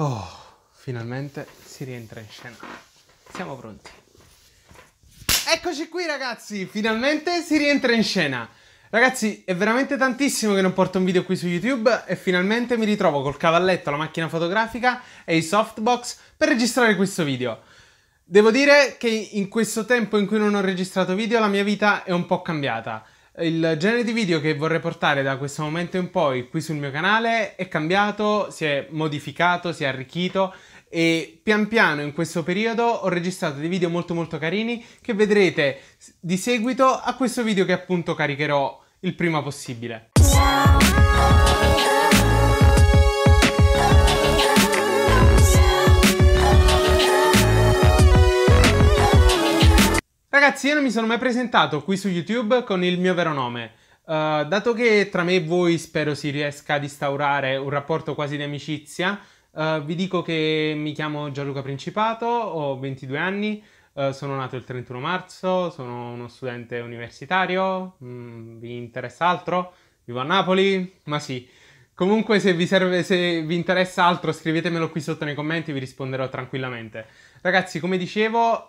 Oh, finalmente si rientra in scena. Siamo pronti. Eccoci qui ragazzi, finalmente si rientra in scena. Ragazzi, è veramente tantissimo che non porto un video qui su YouTube e finalmente mi ritrovo col cavalletto, la macchina fotografica e i softbox per registrare questo video. Devo dire che in questo tempo in cui non ho registrato video la mia vita è un po' cambiata il genere di video che vorrei portare da questo momento in poi qui sul mio canale è cambiato, si è modificato, si è arricchito e pian piano in questo periodo ho registrato dei video molto molto carini che vedrete di seguito a questo video che appunto caricherò il prima possibile. ragazzi, io non mi sono mai presentato qui su YouTube con il mio vero nome. Uh, dato che tra me e voi spero si riesca ad instaurare un rapporto quasi di amicizia, uh, vi dico che mi chiamo Gianluca Principato, ho 22 anni, uh, sono nato il 31 marzo, sono uno studente universitario, mm, vi interessa altro? Vivo a Napoli? Ma sì. Comunque se vi, serve, se vi interessa altro scrivetemelo qui sotto nei commenti, vi risponderò tranquillamente. Ragazzi, come dicevo, uh,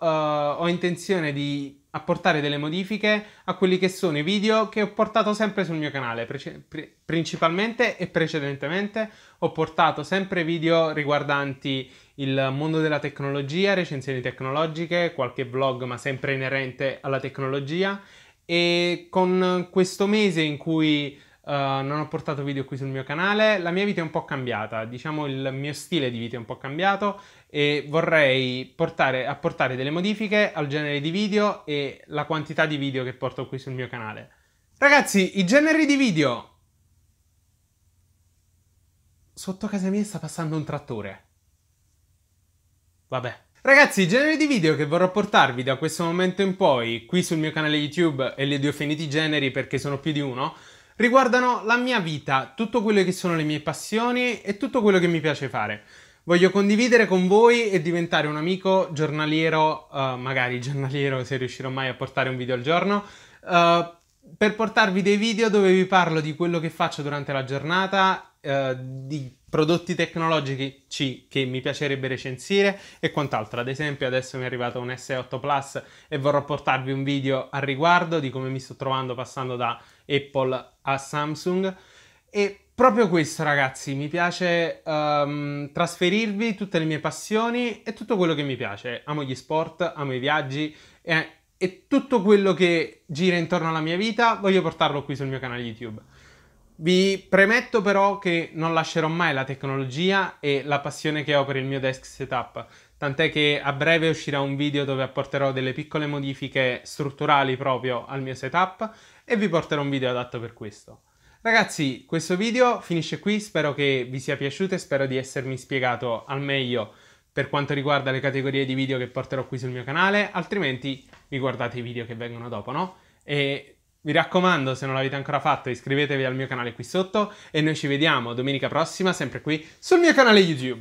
ho intenzione di apportare delle modifiche a quelli che sono i video che ho portato sempre sul mio canale, pre- principalmente e precedentemente ho portato sempre video riguardanti il mondo della tecnologia, recensioni tecnologiche, qualche vlog ma sempre inerente alla tecnologia e con questo mese in cui eh, non ho portato video qui sul mio canale, la mia vita è un po' cambiata, diciamo il mio stile di vita è un po' cambiato e vorrei portare, apportare delle modifiche al genere di video e la quantità di video che porto qui sul mio canale. Ragazzi, i generi di video... Sotto casa mia sta passando un trattore. Vabbè. Ragazzi, i generi di video che vorrò portarvi da questo momento in poi qui sul mio canale YouTube e le due finiti generi perché sono più di uno, riguardano la mia vita, tutto quello che sono le mie passioni e tutto quello che mi piace fare. Voglio condividere con voi e diventare un amico giornaliero, uh, magari giornaliero se riuscirò mai a portare un video al giorno, uh, per portarvi dei video dove vi parlo di quello che faccio durante la giornata eh, di prodotti tecnologici che mi piacerebbe recensire e quant'altro. Ad esempio, adesso mi è arrivato un S8 Plus e vorrò portarvi un video al riguardo di come mi sto trovando passando da Apple a Samsung. E proprio questo, ragazzi, mi piace um, trasferirvi tutte le mie passioni e tutto quello che mi piace. Amo gli sport, amo i viaggi e, eh, e tutto quello che gira intorno alla mia vita, voglio portarlo qui sul mio canale YouTube. Vi premetto però che non lascerò mai la tecnologia e la passione che ho per il mio desk setup, tant'è che a breve uscirà un video dove apporterò delle piccole modifiche strutturali proprio al mio setup e vi porterò un video adatto per questo. Ragazzi, questo video finisce qui, spero che vi sia piaciuto e spero di essermi spiegato al meglio per quanto riguarda le categorie di video che porterò qui sul mio canale, altrimenti vi guardate i video che vengono dopo, no? E vi raccomando, se non l'avete ancora fatto, iscrivetevi al mio canale qui sotto e noi ci vediamo domenica prossima, sempre qui sul mio canale YouTube.